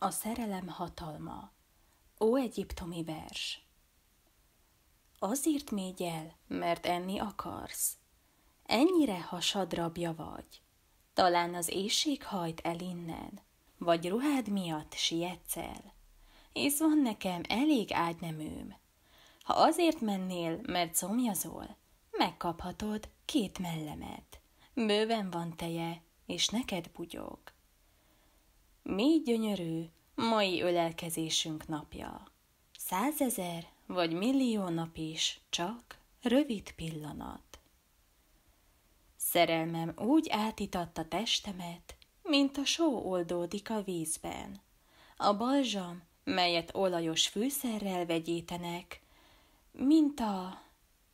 A szerelem hatalma. Ó egyiptomi vers. Azért mégy el, mert enni akarsz. Ennyire hasadrabja vagy. Talán az éjség hajt el innen, vagy ruhád miatt sietsz el. Hisz van nekem elég ágyneműm. Ha azért mennél, mert szomjazol, megkaphatod két mellemet. Bőven van teje, és neked bugyog mi gyönyörű mai ölelkezésünk napja. Százezer vagy millió nap is csak rövid pillanat. Szerelmem úgy átitatta testemet, mint a só oldódik a vízben. A balzsam, melyet olajos fűszerrel vegyítenek, mint a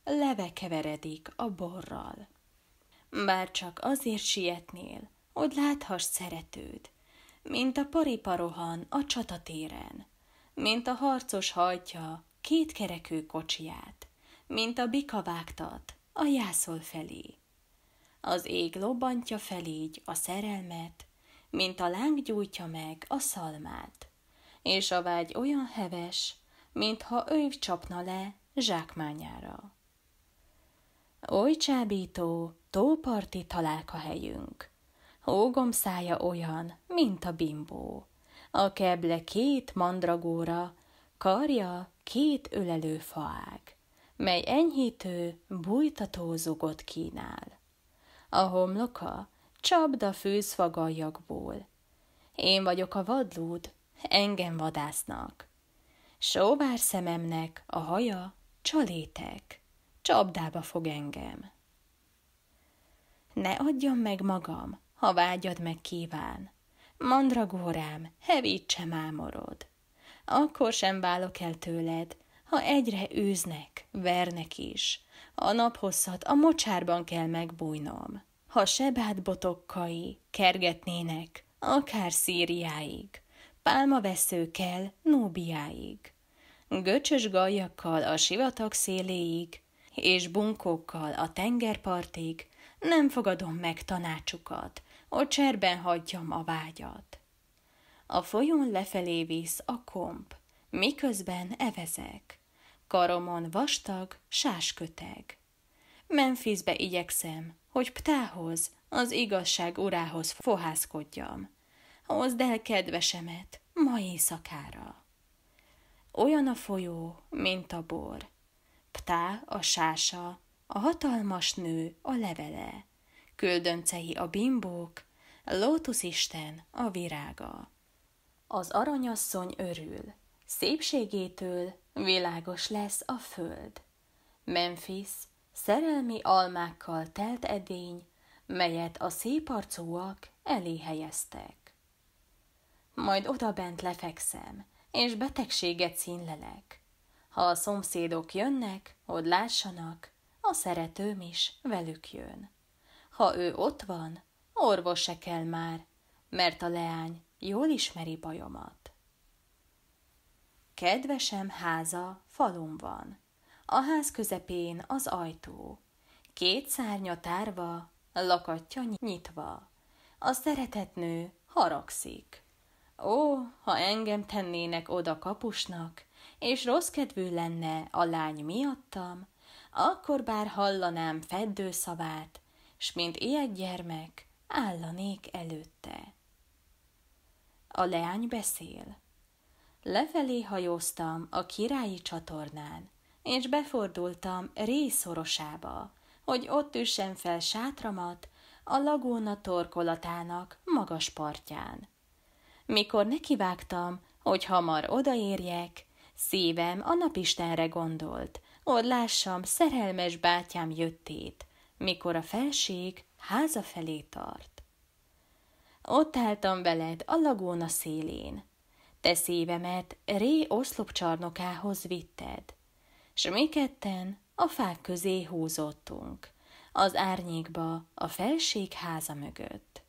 leve keveredik a borral. Bár csak azért sietnél, hogy láthass szeretőd, mint a paripa rohan a csatatéren, mint a harcos hajtja két kerekű kocsiját, mint a bika vágtat a jászol felé. Az ég lobbantja felégy a szerelmet, mint a láng gyújtja meg a szalmát, és a vágy olyan heves, mintha őv csapna le zsákmányára. Oly csábító, tóparti találka helyünk, hógom szája olyan, mint a bimbó. A keble két mandragóra, karja két ölelő faág, mely enyhítő, bújtató zugot kínál. A homloka csapda fűzfagajakból. Én vagyok a vadlúd, engem vadásznak. Sóvár szememnek a haja csalétek, csapdába fog engem. Ne adjam meg magam, ha vágyad meg kíván. Mandragórám, hevítse mámorod! Akkor sem válok el tőled, ha egyre űznek, vernek is. A naphosszat a mocsárban kell megbújnom. Ha sebát botokkai kergetnének, akár Szíriáig, pálmavesző kell Nóbiáig, göcsös gajakkal a sivatag széléig, és bunkókkal a tengerpartig, nem fogadom meg tanácsukat, hogy cserben hagyjam a vágyat. A folyón lefelé visz a komp, miközben evezek. Karomon vastag, sásköteg. Memphisbe igyekszem, hogy ptához, az igazság urához fohászkodjam. Hozd el kedvesemet, ma éjszakára. Olyan a folyó, mint a bor. Ptá a sása, a hatalmas nő a levele, köldöncei a bimbók, Lótusz Isten a virága. Az aranyasszony örül, szépségétől világos lesz a föld. Memphis, szerelmi almákkal telt edény, melyet a szép arcúak elé helyeztek. Majd odabent lefekszem, és betegséget színlelek. Ha a szomszédok jönnek, hogy lássanak, a szeretőm is velük jön. Ha ő ott van, Orvos se kell már, mert a leány jól ismeri bajomat. Kedvesem háza falun van. A ház közepén az ajtó. Két szárnya tárva, lakatja nyitva. A szeretett nő haragszik. Ó, ha engem tennének oda kapusnak, és rossz kedvű lenne a lány miattam, akkor bár hallanám feddő szavát, s mint ilyen gyermek, állanék előtte. A leány beszél. Lefelé hajóztam a királyi csatornán, és befordultam részorosába, hogy ott üssem fel sátramat a lagóna torkolatának magas partján. Mikor nekivágtam, hogy hamar odaérjek, szívem a napistenre gondolt, hogy lássam szerelmes bátyám jöttét, mikor a felség háza felé tart. Ott álltam veled a lagóna szélén. Te szívemet Ré oszlopcsarnokához vitted, s mi ketten a fák közé húzottunk, az árnyékba a felség háza mögött.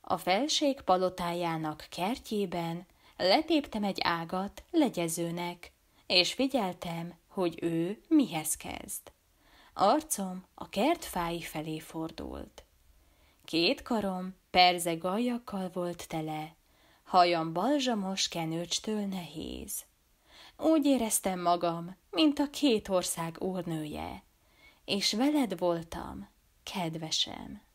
A felség palotájának kertjében letéptem egy ágat legyezőnek, és figyeltem, hogy ő mihez kezd. Arcom a kert fái felé fordult. Két karom perze gajakkal volt tele, hajam balzsamos kenőcstől nehéz. Úgy éreztem magam, mint a két ország úrnője, és veled voltam, kedvesem.